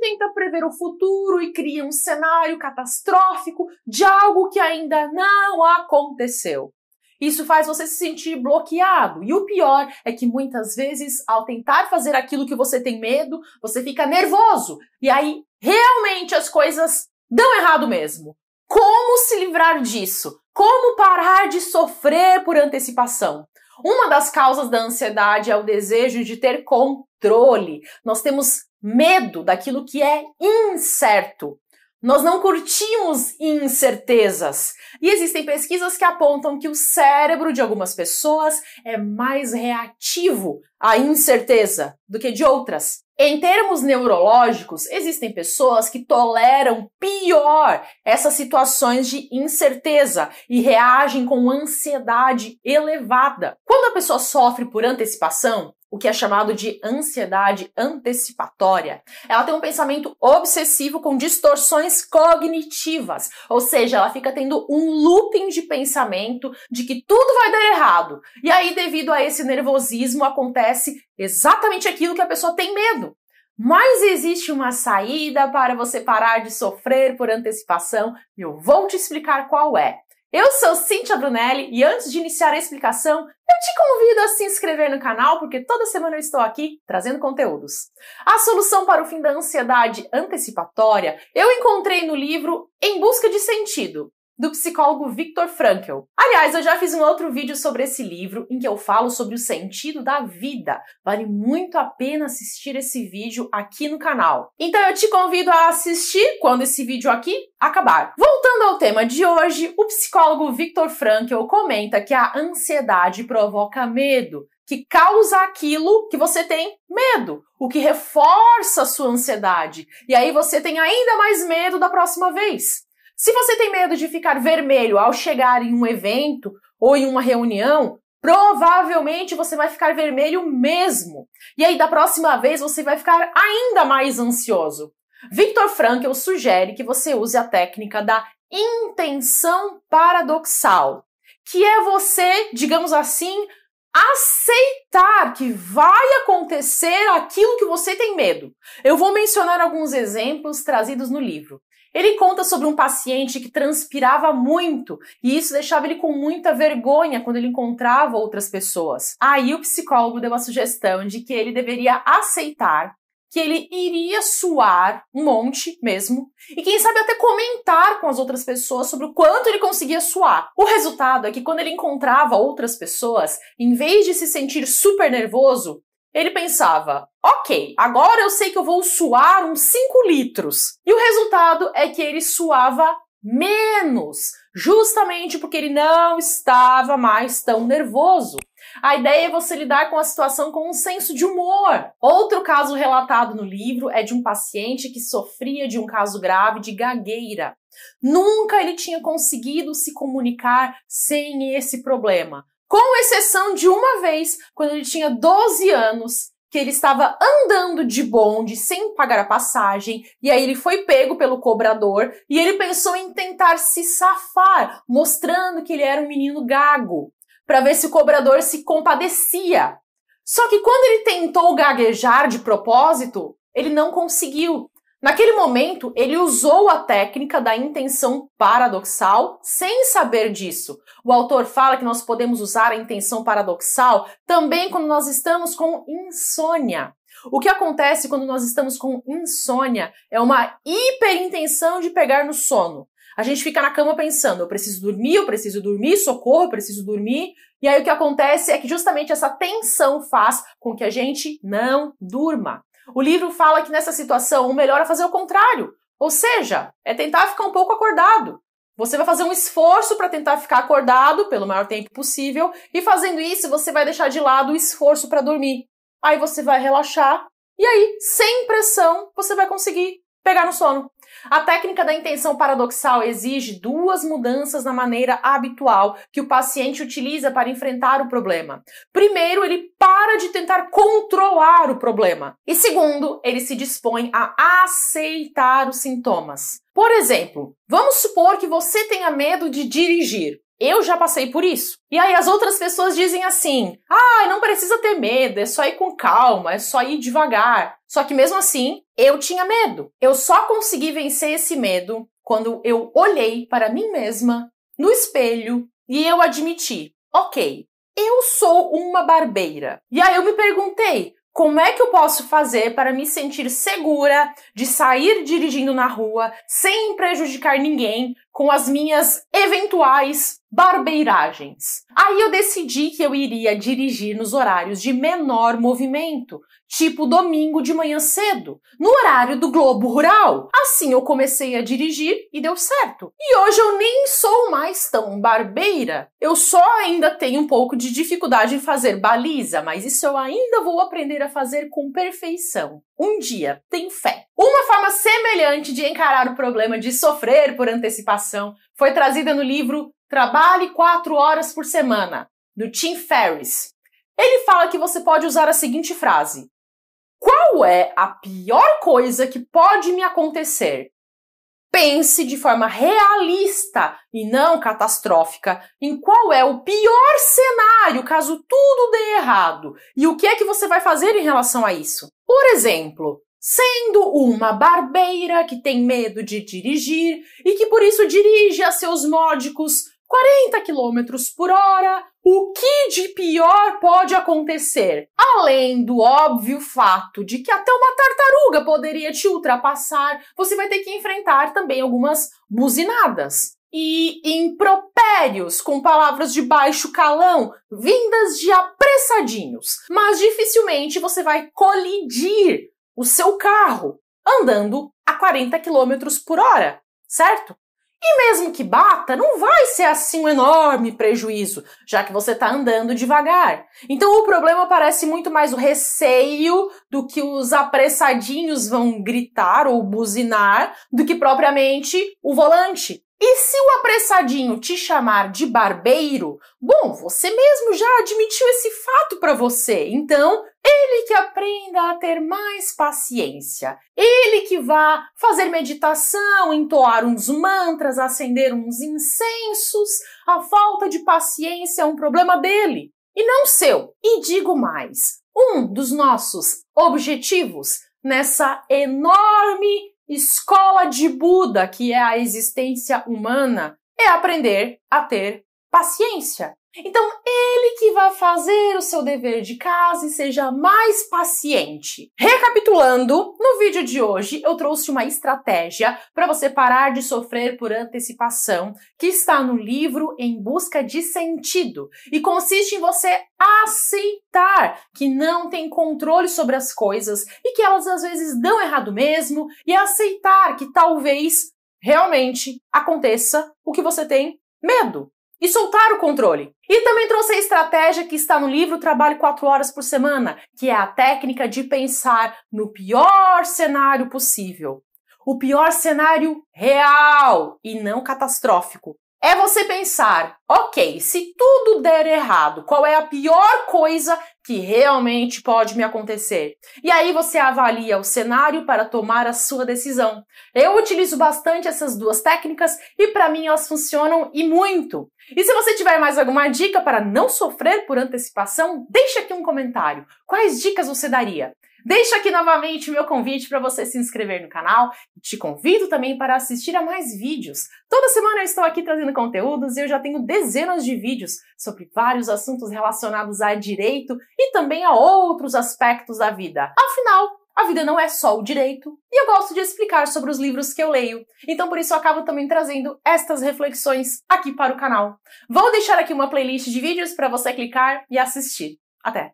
tenta prever o futuro e cria um cenário catastrófico de algo que ainda não aconteceu. Isso faz você se sentir bloqueado. E o pior é que muitas vezes, ao tentar fazer aquilo que você tem medo, você fica nervoso. E aí, realmente as coisas dão errado mesmo. Como se livrar disso? Como parar de sofrer por antecipação? Uma das causas da ansiedade é o desejo de ter controle. Nós temos medo daquilo que é incerto. Nós não curtimos incertezas. E existem pesquisas que apontam que o cérebro de algumas pessoas é mais reativo à incerteza do que de outras. Em termos neurológicos, existem pessoas que toleram pior essas situações de incerteza e reagem com ansiedade elevada. Quando a pessoa sofre por antecipação, o que é chamado de ansiedade antecipatória. Ela tem um pensamento obsessivo com distorções cognitivas, ou seja, ela fica tendo um looping de pensamento de que tudo vai dar errado. E aí, devido a esse nervosismo, acontece exatamente aquilo que a pessoa tem medo. Mas existe uma saída para você parar de sofrer por antecipação e eu vou te explicar qual é. Eu sou Cintia Brunelli e antes de iniciar a explicação, eu te convido a se inscrever no canal porque toda semana eu estou aqui trazendo conteúdos. A solução para o fim da ansiedade antecipatória eu encontrei no livro Em Busca de Sentido: do psicólogo Viktor Frankl. Aliás, eu já fiz um outro vídeo sobre esse livro em que eu falo sobre o sentido da vida. Vale muito a pena assistir esse vídeo aqui no canal. Então eu te convido a assistir quando esse vídeo aqui acabar. Voltando ao tema de hoje, o psicólogo Viktor Frankl comenta que a ansiedade provoca medo, que causa aquilo que você tem medo, o que reforça a sua ansiedade. E aí você tem ainda mais medo da próxima vez. Se você tem medo de ficar vermelho ao chegar em um evento ou em uma reunião, provavelmente você vai ficar vermelho mesmo. E aí, da próxima vez, você vai ficar ainda mais ansioso. Victor Frankl sugere que você use a técnica da intenção paradoxal, que é você, digamos assim, aceitar que vai acontecer aquilo que você tem medo. Eu vou mencionar alguns exemplos trazidos no livro. Ele conta sobre um paciente que transpirava muito e isso deixava ele com muita vergonha quando ele encontrava outras pessoas. Aí o psicólogo deu a sugestão de que ele deveria aceitar que ele iria suar um monte mesmo, e quem sabe até comentar com as outras pessoas sobre o quanto ele conseguia suar. O resultado é que quando ele encontrava outras pessoas, em vez de se sentir super nervoso, ele pensava, ok, agora eu sei que eu vou suar uns 5 litros. E o resultado é que ele suava menos, justamente porque ele não estava mais tão nervoso. A ideia é você lidar com a situação com um senso de humor. Outro caso relatado no livro é de um paciente que sofria de um caso grave de gagueira. Nunca ele tinha conseguido se comunicar sem esse problema com exceção de uma vez, quando ele tinha 12 anos, que ele estava andando de bonde sem pagar a passagem, e aí ele foi pego pelo cobrador, e ele pensou em tentar se safar, mostrando que ele era um menino gago, para ver se o cobrador se compadecia. Só que quando ele tentou gaguejar de propósito, ele não conseguiu, Naquele momento, ele usou a técnica da intenção paradoxal sem saber disso. O autor fala que nós podemos usar a intenção paradoxal também quando nós estamos com insônia. O que acontece quando nós estamos com insônia é uma hiperintenção de pegar no sono. A gente fica na cama pensando, eu preciso dormir, eu preciso dormir, socorro, eu preciso dormir. E aí o que acontece é que justamente essa tensão faz com que a gente não durma. O livro fala que nessa situação o melhor é fazer o contrário, ou seja, é tentar ficar um pouco acordado. Você vai fazer um esforço para tentar ficar acordado pelo maior tempo possível, e fazendo isso, você vai deixar de lado o esforço para dormir. Aí você vai relaxar, e aí, sem pressão, você vai conseguir pegar no sono. A técnica da intenção paradoxal exige duas mudanças na maneira habitual que o paciente utiliza para enfrentar o problema. Primeiro, ele para de tentar controlar o problema. E segundo, ele se dispõe a aceitar os sintomas. Por exemplo, vamos supor que você tenha medo de dirigir. Eu já passei por isso. E aí as outras pessoas dizem assim: ah, não precisa ter medo, é só ir com calma, é só ir devagar. Só que mesmo assim, eu tinha medo. Eu só consegui vencer esse medo quando eu olhei para mim mesma no espelho e eu admiti: ok, eu sou uma barbeira. E aí eu me perguntei: como é que eu posso fazer para me sentir segura de sair dirigindo na rua sem prejudicar ninguém, com as minhas eventuais barbeiragens. Aí eu decidi que eu iria dirigir nos horários de menor movimento, tipo domingo de manhã cedo, no horário do Globo Rural. Assim eu comecei a dirigir e deu certo. E hoje eu nem sou mais tão barbeira. Eu só ainda tenho um pouco de dificuldade em fazer baliza, mas isso eu ainda vou aprender a fazer com perfeição. Um dia, tem fé. Uma forma semelhante de encarar o problema de sofrer por antecipação motivação foi trazida no livro Trabalhe 4 Horas por Semana, do Tim Ferriss. Ele fala que você pode usar a seguinte frase: Qual é a pior coisa que pode me acontecer? Pense de forma realista e não catastrófica em qual é o pior cenário caso tudo dê errado e o que é que você vai fazer em relação a isso. Por exemplo, sendo uma barbeira que tem medo de dirigir e que por isso dirige a seus módicos 40 km por hora, o que de pior pode acontecer? Além do óbvio fato de que até uma tartaruga poderia te ultrapassar, você vai ter que enfrentar também algumas buzinadas e impropérios com palavras de baixo calão, vindas de apressadinhos. Mas dificilmente você vai colidir o seu carro andando a 40 km por hora, certo? E mesmo que bata, não vai ser assim um enorme prejuízo, já que você está andando devagar. Então o problema parece muito mais o receio do que os apressadinhos vão gritar ou buzinar, do que propriamente o volante. E se o apressadinho te chamar de barbeiro, bom, você mesmo já admitiu esse fato para você, então ele que aprenda a ter mais paciência. Ele que vá fazer meditação, entoar uns mantras, acender uns incensos. A falta de paciência é um problema dele e não seu. E digo mais: um dos nossos objetivos nessa enorme escola de Buda que é a existência humana é aprender a ter paciência. Então, ele que vai fazer o seu dever de casa e seja mais paciente. Recapitulando, no vídeo de hoje eu trouxe uma estratégia para você parar de sofrer por antecipação, que está no livro Em Busca de Sentido, e consiste em você aceitar que não tem controle sobre as coisas e que elas às vezes dão errado mesmo, e aceitar que talvez realmente aconteça o que você tem medo e soltar o controle. E também trouxe a estratégia que está no livro Trabalho 4 Horas por Semana, que é a técnica de pensar no pior cenário possível. O pior cenário real e não catastrófico. É você pensar, ok, se tudo der errado, qual é a pior coisa que realmente pode me acontecer? E aí você avalia o cenário para tomar a sua decisão. Eu utilizo bastante essas duas técnicas e para mim elas funcionam e muito. E se você tiver mais alguma dica para não sofrer por antecipação, deixa aqui um comentário. Quais dicas você daria? Deixo aqui novamente o meu convite para você se inscrever no canal e te convido também para assistir a mais vídeos. Toda semana eu estou aqui trazendo conteúdos e eu já tenho dezenas de vídeos sobre vários assuntos relacionados a direito e também a outros aspectos da vida. Afinal, a vida não é só o direito, e eu gosto de explicar sobre os livros que eu leio, então por isso eu acabo também trazendo estas reflexões aqui para o canal. Vou deixar aqui uma playlist de vídeos para você clicar e assistir. Até!